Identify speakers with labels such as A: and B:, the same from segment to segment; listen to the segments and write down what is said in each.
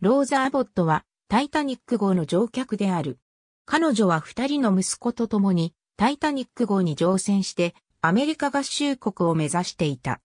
A: ローザ・アボットはタイタニック号の乗客である。彼女は二人の息子と共にタイタニック号に乗船してアメリカ合衆国を目指していた。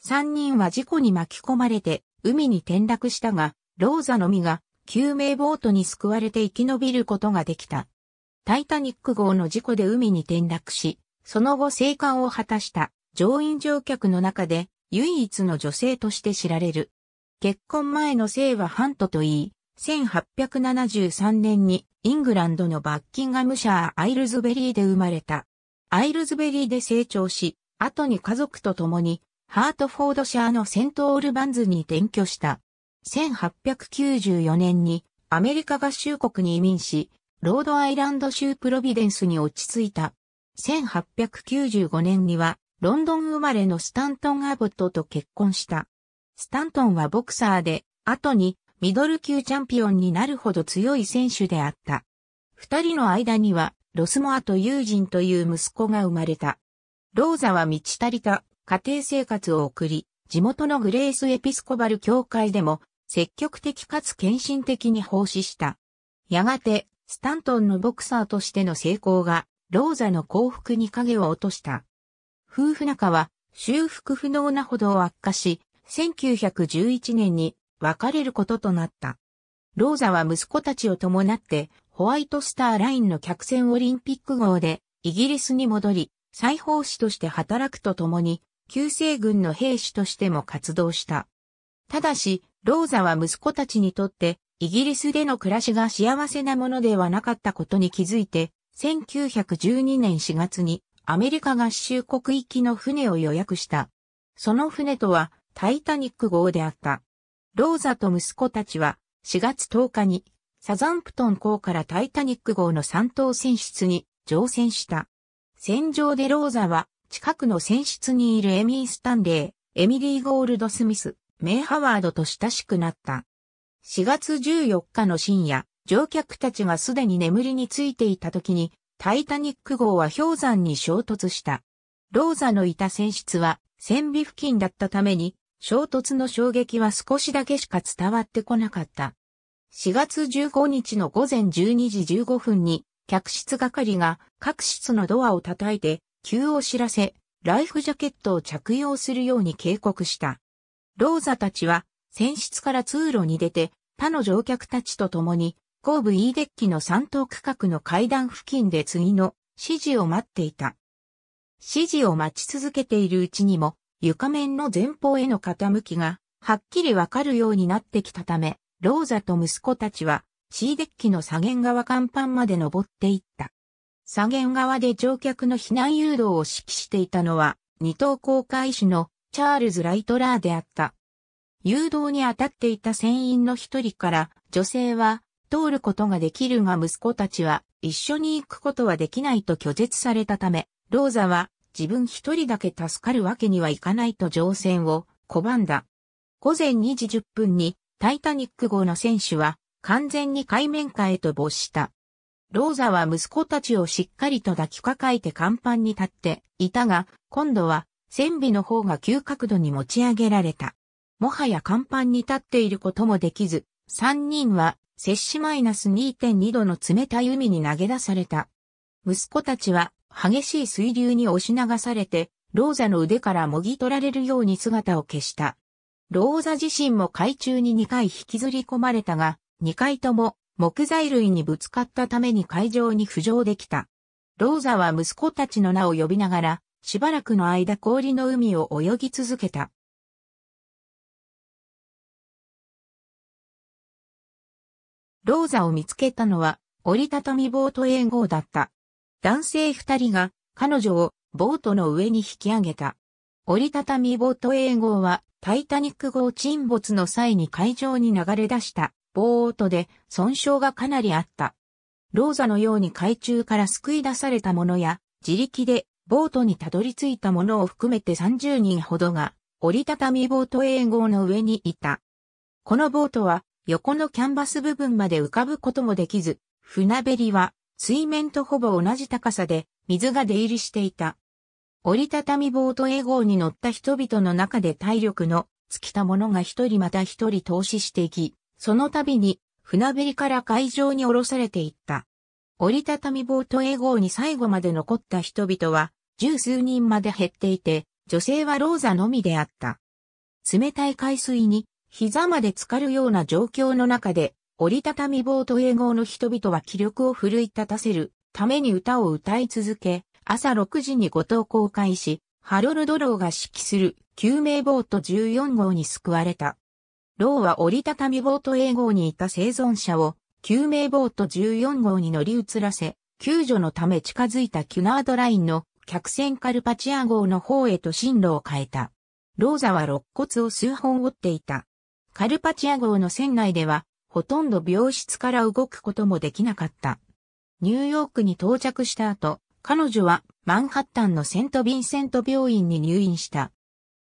A: 三人は事故に巻き込まれて海に転落したが、ローザのみが救命ボートに救われて生き延びることができた。タイタニック号の事故で海に転落し、その後生還を果たした乗員乗客の中で唯一の女性として知られる結婚前の姓はハントと言い、1873年にイングランドのバッキンガムシャー・アイルズベリーで生まれた。アイルズベリーで成長し、後に家族と共にハートフォードシャーのセントオールバンズに転居した。1894年にアメリカ合衆国に移民し、ロードアイランド州プロビデンスに落ち着いた。1895年にはロンドン生まれのスタントン・アボットと結婚した。スタントンはボクサーで、後にミドル級チャンピオンになるほど強い選手であった。二人の間には、ロスモアと友人という息子が生まれた。ローザは満ち足りた家庭生活を送り、地元のグレースエピスコバル教会でも積極的かつ献身的に奉仕した。やがて、スタントンのボクサーとしての成功が、ローザの幸福に影を落とした。夫婦仲は、修復不能なほど悪化し、1911年に別れることとなった。ローザは息子たちを伴ってホワイトスターラインの客船オリンピック号でイギリスに戻り、裁縫師として働くとともに、旧世軍の兵士としても活動した。ただし、ローザは息子たちにとって、イギリスでの暮らしが幸せなものではなかったことに気づいて、1912年4月にアメリカ合衆国行きの船を予約した。その船とはタイタニック号であった。ローザと息子たちは4月10日にサザンプトン港からタイタニック号の3等船室に乗船した。船上でローザは近くの船室にいるエミー・スタンレー、エミリー・ゴールド・スミス、メイ・ハワードと親しくなった。4月14日の深夜、乗客たちがすでに眠りについていた時に、タイタニック号は氷山に衝突した。ローザのいた船室は、船尾付近だったために、衝突の衝撃は少しだけしか伝わってこなかった。4月15日の午前12時15分に、客室係が各室のドアを叩いて、急を知らせ、ライフジャケットを着用するように警告した。ローザたちは、船室から通路に出て、他の乗客たちと共に、後部 E デッキの3等区画の階段付近で次の指示を待っていた。指示を待ち続けているうちにも、床面の前方への傾きが、はっきりわかるようになってきたため、ローザと息子たちは、C デッキの左舷側甲板まで登っていった。左舷側で乗客の避難誘導を指揮していたのは、二等航海士のチャールズ・ライトラーであった。誘導に当たっていた船員の一人から、女性は通ることができるが息子たちは一緒に行くことはできないと拒絶されたため、ローザは自分一人だけ助かるわけにはいかないと乗船を拒んだ。午前2時10分にタイタニック号の選手は完全に海面下へと没した。ローザは息子たちをしっかりと抱きかかえて甲板に立っていたが、今度は船尾の方が急角度に持ち上げられた。もはや甲板に立っていることもできず、三人は摂氏マイナス2.2度の冷たい海に投げ出された。息子たちは激しい水流に押し流されて、ローザの腕からもぎ取られるように姿を消した。ローザ自身も海中に2回引きずり込まれたが、2回とも木材類にぶつかったために海上に浮上できた。ローザは息子たちの名を呼びながら、しばらくの間氷の海を泳ぎ続けた。ローザを見つけたのは、折りたたみボート援護だった。男性二人が彼女をボートの上に引き上げた。折りたたみボート A 号はタイタニック号沈没の際に海上に流れ出したボートで損傷がかなりあった。ローザのように海中から救い出されたものや自力でボートにたどり着いたものを含めて30人ほどが折りたたみボート A 号の上にいた。このボートは横のキャンバス部分まで浮かぶこともできず、船べりは水面とほぼ同じ高さで水が出入りしていた。折りたたみボートエゴーに乗った人々の中で体力の尽きた者が一人また一人投資していき、その度に船べりから海上に降ろされていった。折りたたみボートエゴーに最後まで残った人々は十数人まで減っていて、女性はローザのみであった。冷たい海水に膝まで浸かるような状況の中で折りたたみ棒と英語の人々は気力を奮い立たせるために歌を歌い続け、朝6時に五島公開し、ハロルド・ローが指揮する救命ボート14号に救われた。ローは折りたたみボート英号にいた生存者を救命ボート14号に乗り移らせ、救助のため近づいたキュナードラインの客船カルパチア号の方へと進路を変えた。ローザは肋骨を数本折っていた。カルパチア号の船内ではほとんど病室から動くこともできなかった。ニューヨークに到着した後、彼女はマンハッタンのセント・ヴィンセント病院に入院した。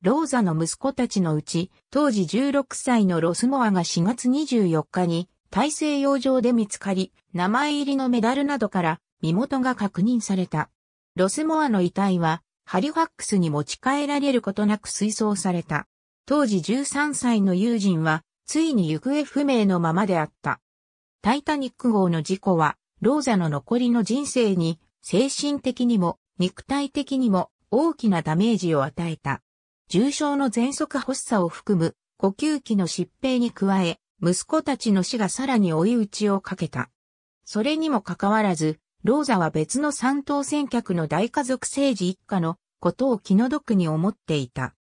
A: ローザの息子たちのうち、当時16歳のロスモアが4月24日に大西洋上で見つかり、名前入りのメダルなどから身元が確認された。ロスモアの遺体はハリファックスに持ち帰られることなく水槽された。当時13歳の友人はついに行方不明のままであった。タイタニック号の事故は、ローザの残りの人生に、精神的にも、肉体的にも、大きなダメージを与えた。重症の喘息発作を含む、呼吸器の疾病に加え、息子たちの死がさらに追い打ちをかけた。それにもかかわらず、ローザは別の三等船客の大家族政治一家のことを気の毒に思っていた。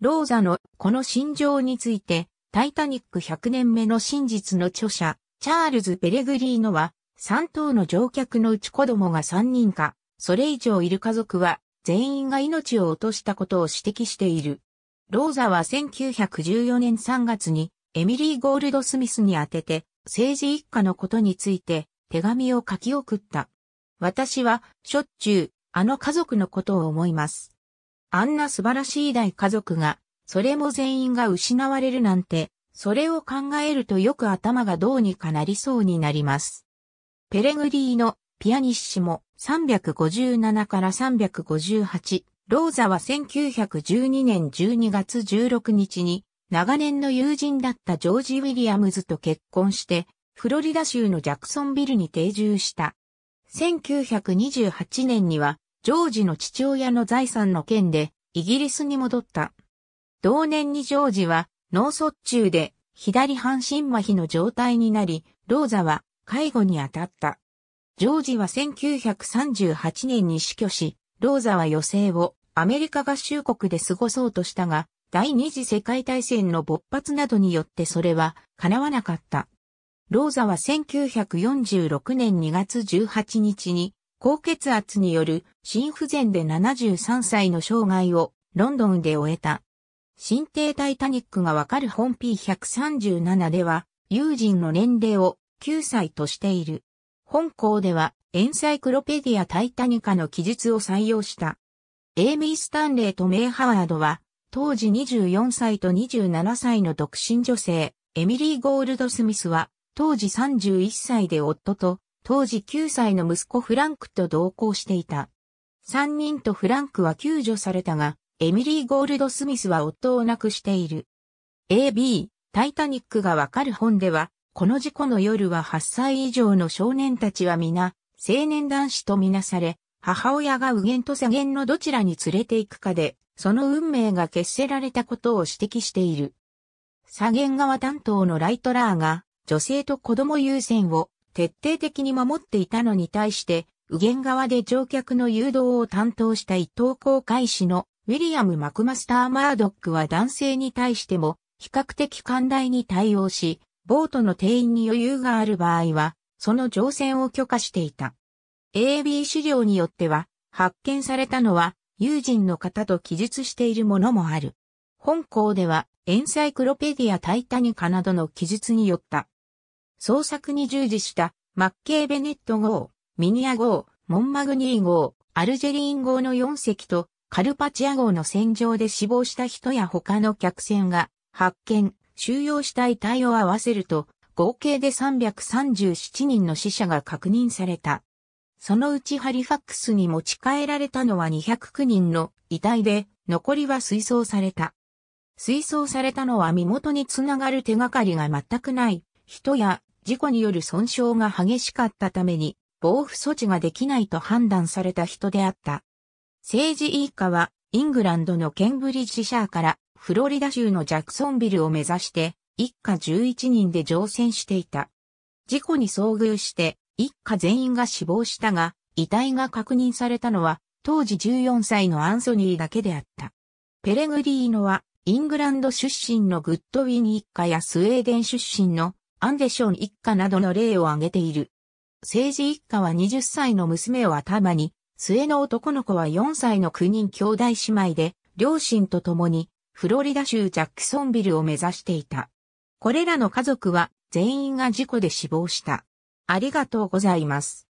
A: ローザのこの心情について、タイタニック100年目の真実の著者、チャールズ・ペレグリーノは、3頭の乗客のうち子供が3人か、それ以上いる家族は、全員が命を落としたことを指摘している。ローザは1914年3月に、エミリー・ゴールド・スミスに宛てて、政治一家のことについて、手紙を書き送った。私は、しょっちゅう、あの家族のことを思います。あんな素晴らしい大家族が、それも全員が失われるなんて、それを考えるとよく頭がどうにかなりそうになります。ペレグリーノ、ピアニッシモ、357から358、ローザは1912年12月16日に、長年の友人だったジョージ・ウィリアムズと結婚して、フロリダ州のジャクソンビルに定住した。1928年には、ジョージの父親の財産の件で、イギリスに戻った。同年にジョージは脳卒中で左半身麻痺の状態になり、ローザは介護に当たった。ジョージは1938年に死去し、ローザは余生をアメリカ合衆国で過ごそうとしたが、第二次世界大戦の勃発などによってそれは叶わなかった。ローザは1946年2月18日に高血圧による心不全で73歳の生涯をロンドンで終えた。新帝タイタニックがわかる本 P137 では、友人の年齢を9歳としている。本校では、エンサイクロペディアタイタニカの記述を採用した。エイミー・スタンレーとメイ・ハワードは、当時24歳と27歳の独身女性、エミリー・ゴールド・スミスは、当時31歳で夫と、当時9歳の息子フランクと同行していた。3人とフランクは救助されたが、エミリー・ゴールド・スミスは夫を亡くしている。AB、タイタニックがわかる本では、この事故の夜は8歳以上の少年たちは皆、青年男子とみなされ、母親が右舷と左舷のどちらに連れて行くかで、その運命が決せられたことを指摘している。左舷側担当のライトラーが、女性と子供優先を徹底的に守っていたのに対して、右舷側で乗客の誘導を担当した伊藤航海士のウィリアム・マクマスター・マードックは男性に対しても比較的寛大に対応し、ボートの定員に余裕がある場合は、その乗船を許可していた。AB 資料によっては、発見されたのは友人の方と記述しているものもある。本校では、エンサイクロペディア・タイタニカなどの記述によった。創作に従事したマッケー・ベネット号、ミニア号、モンマグニー号、アルジェリーン号の4隻とカルパチア号の戦場で死亡した人や他の客船が発見、収容した遺体を合わせると、合計で337人の死者が確認された。そのうちハリファックスに持ち帰られたのは209人の遺体で、残りは水槽された。水槽されたのは身元につながる手がかりが全くない、人や事故による損傷が激しかったために、防腐措置ができないと判断された人であった。政治一家は、イングランドのケンブリッジシャーから、フロリダ州のジャクソンビルを目指して、一家11人で乗船していた。事故に遭遇して、一家全員が死亡したが、遺体が確認されたのは、当時14歳のアンソニーだけであった。ペレグリーノは、イングランド出身のグッドウィン一家やスウェーデン出身のアンデション一家などの例を挙げている。政治一家は20歳の娘を頭に末の男の子は4歳の9人兄弟姉妹で、両親と共に、フロリダ州ジャックソンビルを目指していた。これらの家族は、全員が事故で死亡した。ありがとうございます。